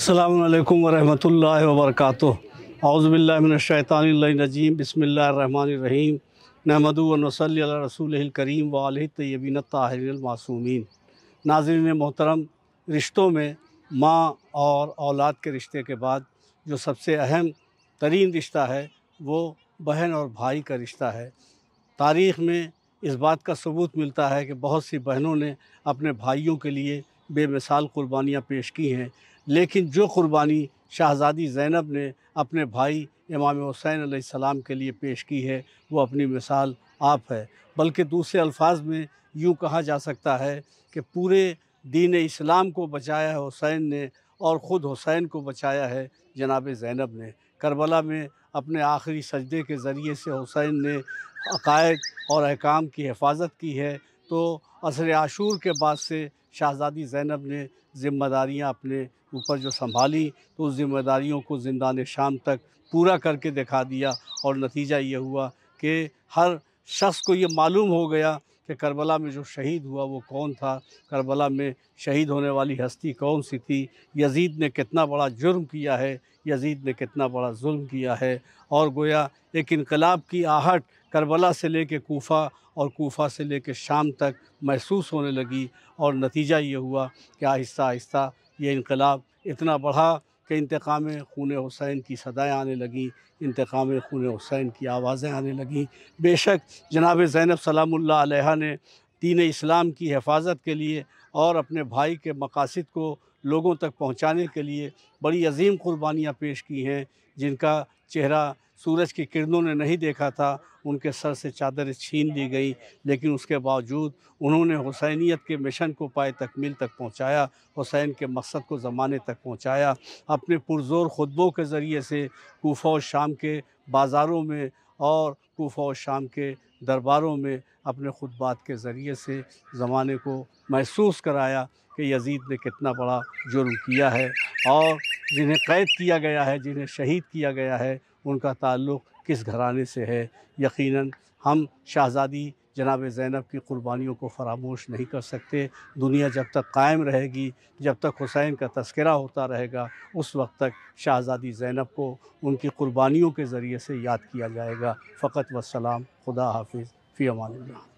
अल्लाम वरहल वर्क अज़बिल्लाशैतानजीम बसमीम रसूल करीम वाल तयबीन तहरमासूमिन नाजरन मोहतरम रिश्तों में माँ और औलाद के रिश्ते के बाद जो सबसे अहम तरीन रिश्ता है वो बहन और भाई का रिश्ता है तारीख़ में इस बात का सबूत मिलता है कि बहुत सी बहनों ने अपने भाइयों के लिए बेमिसाल कुर्बानियाँ पेश की हैं लेकिन जो कुर्बानी शहज़ादी ज़ैनब ने अपने भाई इमाम हुसैन सलाम के लिए पेश की है वो अपनी मिसाल आप है बल्कि दूसरे अल्फाज में यूँ कहा जा सकता है कि पूरे दीन इस्लाम को बचाया है हुसैन ने और ख़ुद हुसैन को बचाया है जनाब ज़ैनब ने करबला में अपने आखिरी सजदे के ज़रिए से हुसैन ने अकायद और अहकाम की हिफाजत की है तो असर आशूर के बाद से शहज़ादी ज़ैनब ने ज़िम्मेदारियाँ अपने ऊपर जो संभाली तो उस ज़िम्मेदारियों को जिंदा ने शाम तक पूरा करके दिखा दिया और नतीजा ये हुआ कि हर शख्स को ये मालूम हो गया कि करबला में जो शहीद हुआ वो कौन था करबला में शहीद होने वाली हस्ती कौन सी थी यजीद ने कितना बड़ा जुर्म किया है यजीद ने कितना बड़ा जुल्म किया है और गोया एक इनकलाब की आहट करबला से लेके कोफ़ा और कोफ़ा से लेके शाम तक महसूस होने लगी और नतीजा ये हुआ कि आहिस्ता आहिस्ता ये इनकलाब इतना बढ़ा कि इंतकाम खून हुसैन की सदाएँ आने लगीं इंतकाम खून हुसैन की आवाज़ें आने लगीं बेशक जनाब ज़ैनब सलामुल्लाह ने दीन इस्लाम की हिफाजत के लिए और अपने भाई के मकासद को लोगों तक पहुंचाने के लिए बड़ी अजीम कुर्बानियाँ पेश की हैं जिनका चेहरा सूरज की किरणों ने नहीं देखा था उनके सर से चादरें छीन ली गई लेकिन उसके बावजूद उन्होंने हुसैनीत के मिशन को पाए तकमील तक पहुंचाया हुसैन के मकसद को ज़माने तक पहुंचाया अपने पुरजोर खुतबों के ज़रिए से कोफा और शाम के बाज़ारों में और कोफा और शाम के दरबारों में अपने खुतबात के ज़रिए से ज़माने को महसूस कराया कि यजीद ने कितना बड़ा जुर्म किया है और जिन्हें कैद किया गया है जिन्हें शहीद किया गया है उनका ताल्लुक़ किस घराने से है यकीनन हम शहज़ादी जनाब ज़ैनब की क़ुरबानियों को फरामोश नहीं कर सकते दुनिया जब तक कायम रहेगी जब तक हुसैन का तस्करा होता रहेगा उस वक्त तक शहज़ादी ज़ैनब को उनकी क़ुरबानियों के ज़रिए से याद किया जाएगा फ़कत वसलाम खुदा हाफिज़ फ़ी अमान